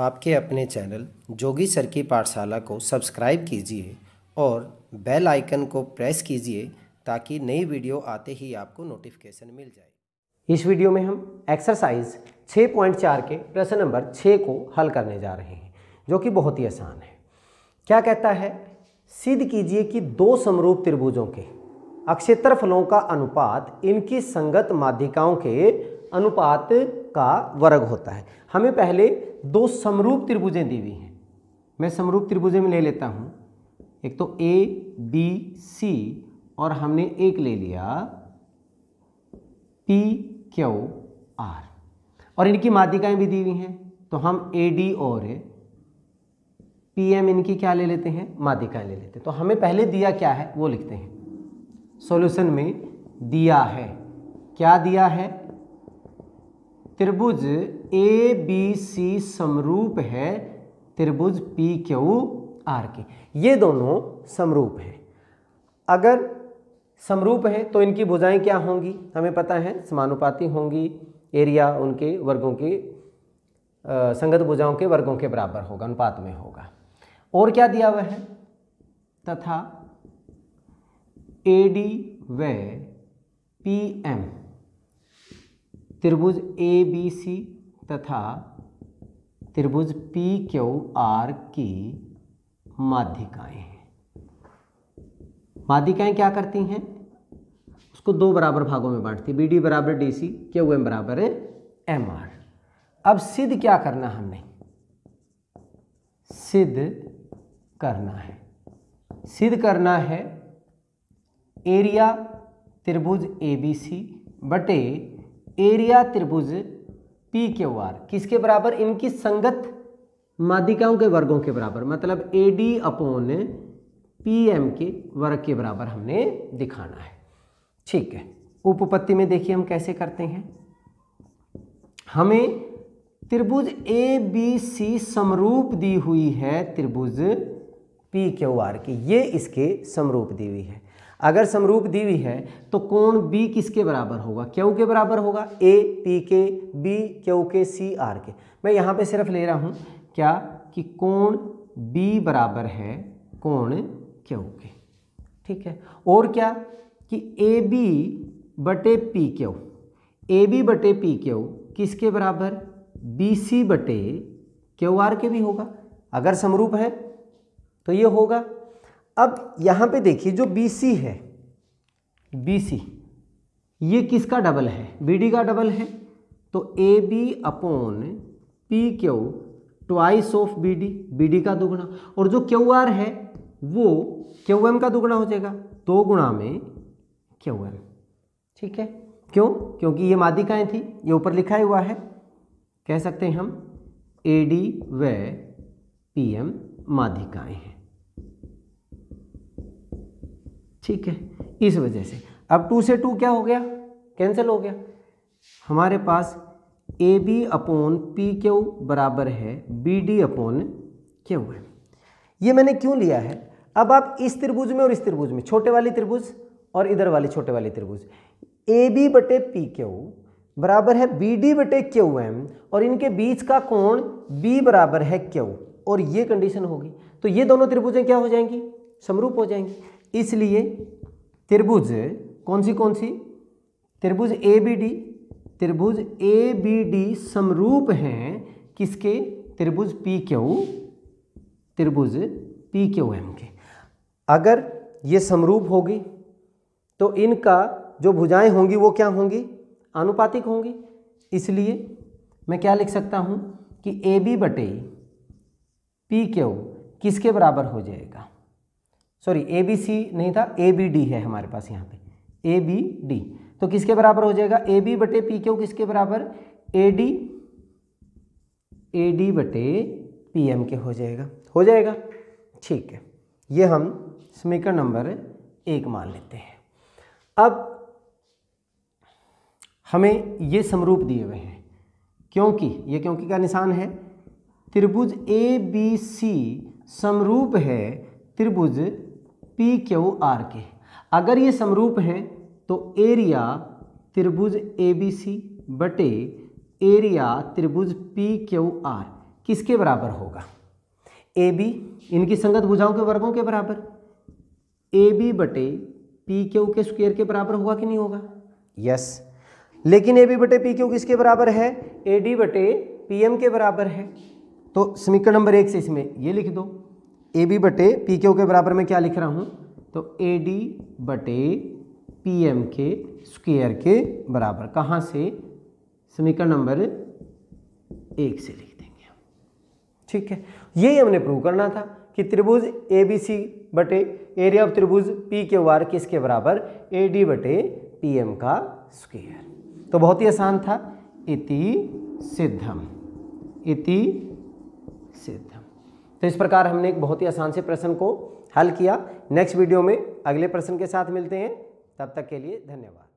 आपके अपने चैनल जोगी सर की पाठशाला को सब्सक्राइब कीजिए और बेल आइकन को प्रेस कीजिए ताकि नई वीडियो आते ही आपको नोटिफिकेशन मिल जाए इस वीडियो में हम एक्सरसाइज 6.4 के प्रश्न नंबर 6 को हल करने जा रहे हैं जो कि बहुत ही आसान है क्या कहता है सिद्ध कीजिए कि दो समरूप त्रिभुजों के अक्षेत्र फलों का अनुपात इनकी संगत माध्यिकाओं के अनुपात का वर्ग होता है हमें पहले दो समरूप त्रिभुजें दी हुई हैं मैं समरूप त्रिभुजें में ले लेता हूँ एक तो ए बी सी और हमने एक ले लिया पी क्यू आर और इनकी माध्यिकाएं भी दी हुई हैं तो हम ए डी और पी एम इनकी क्या ले लेते हैं माध्यिकाएं ले लेते हैं तो हमें पहले दिया क्या है वो लिखते हैं सॉल्यूशन में दिया है क्या दिया है त्रिभुज ए बी सी समरूप है त्रिभुज पी क्यू आर के ये दोनों समरूप हैं अगर समरूप हैं तो इनकी भुजाएं क्या होंगी हमें पता है समानुपाती होंगी एरिया उनके वर्गों के संगत भुजाओं के वर्गों के बराबर होगा अनुपात में होगा और क्या दिया हुआ है तथा ए डी व पी एम त्रिभुज ए बी सी तथा त्रिभुज पी क्यू आर की माध्यिकाएं हैं माध्यिकाएं क्या करती हैं उसको दो बराबर भागों में बांटती बी डी बराबर डी सी क्यू एम बराबर है एम आर अब सिद्ध क्या करना हमने सिद्ध करना है सिद्ध करना है एरिया त्रिभुज ए बी सी बटे एरिया त्रिभुज पी क्यू आर किसके बराबर इनकी संगत माध्यिकाओं के वर्गों के बराबर मतलब A D upon P M के वर्ग के बराबर हमने दिखाना है ठीक है उपपत्ति में देखिए हम कैसे करते हैं हमें त्रिभुज ए बी सी समरूप दी हुई है त्रिभुज पी क्यू आर की ये इसके समरूप दी हुई है अगर समरूप दी हुई है तो कोण बी किसके बराबर होगा क्यू के बराबर होगा ए पी के बी क्यू के सी आर के मैं यहाँ पे सिर्फ ले रहा हूँ क्या कि कोण बी बराबर है कोण क्यू के ठीक है और क्या कि ए बी बटे पी क्यू ए बी बटे पी क्यू किसके बराबर बी सी बटे क्यू आर के भी होगा अगर समरूप है तो ये होगा अब यहाँ पे देखिए जो बी सी है बी सी ये किसका डबल है बी डी का डबल है तो A B upon P Q twice of B D B D का दोगुना और जो क्यू आर है वो क्यू एम का दोगुना हो जाएगा दो तो गुणा में क्यू एम ठीक है क्यों क्योंकि ये मादिकाएँ थी ये ऊपर लिखा हुआ है कह सकते हैं हम ए डी व पी एम माध्यिकाएँ हैं ठीक है इस वजह से अब टू से टू क्या हो गया कैंसिल हो गया हमारे पास A B upon P Q बराबर है बी डी अपोन क्यू है ये मैंने क्यों लिया है अब आप इस त्रिभुज में और इस त्रिभुज में छोटे वाली त्रिभुज और इधर वाली छोटे वाली त्रिभुज ए बी बटे पी क्यू बराबर है बी डी बटे क्यू एम और इनके बीच का कोण बी बराबर है क्यू और ये कंडीशन होगी तो ये दोनों त्रिभुजें क्या हो जाएंगी समरूप हो जाएंगी इसलिए त्रिभुज कौन सी कौन सी त्रिभुज ए बी डी त्रिभुज ए बी डी समरूप हैं किसके त्रिभुज पी क्यू त्रिभुज पी क्यू एम के अगर ये समरूप होगी तो इनका जो भुजाएं होंगी वो क्या होंगी आनुपातिक होंगी इसलिए मैं क्या लिख सकता हूँ कि ए बी बटे पी क्यू किसके बराबर हो जाएगा सॉरी ए बी सी नहीं था ए बी डी है हमारे पास यहाँ पे ए बी डी तो किसके बराबर हो जाएगा ए बी बटे पी क्यू किसके बराबर ए डी ए डी बटे पी एम के हो जाएगा हो जाएगा ठीक है ये हम समीकरण नंबर एक मान लेते हैं अब हमें ये समरूप दिए हुए हैं क्योंकि ये क्योंकि का निशान है त्रिभुज ए बी सी समरूप है त्रिभुज पी क्यू आर के अगर ये समरूप हैं तो एरिया त्रिभुज ए बी सी बटे एरिया त्रिभुज पी क्यू आर किसके बराबर होगा ए बी इनकी संगत भुजाओं के वर्गों के बराबर ए बी बटे पी क्यू के स्क्वेयर के बराबर होगा कि नहीं होगा यस लेकिन ए बी बटे पी क्यू किसके बराबर है ए डी बटे पी एम के बराबर है तो समीकरण नंबर एक से इसमें ये लिख दो ए बी बटे पी क्यू के बराबर में क्या लिख रहा हूँ तो ए डी बटे पी एम के स्क्वेयर के बराबर कहाँ से समीकरण नंबर एक से लिख देंगे हम ठीक है यही हमने प्रूव करना था कि त्रिभुज ए बी सी बटे एरिया ऑफ त्रिभुज पी के वार किसके बराबर ए डी बटे पी एम का स्क्वेयर तो बहुत ही आसान था इति सिद्धम इति सिद्धम तो इस प्रकार हमने एक बहुत ही आसान से प्रश्न को हल किया नेक्स्ट वीडियो में अगले प्रश्न के साथ मिलते हैं तब तक के लिए धन्यवाद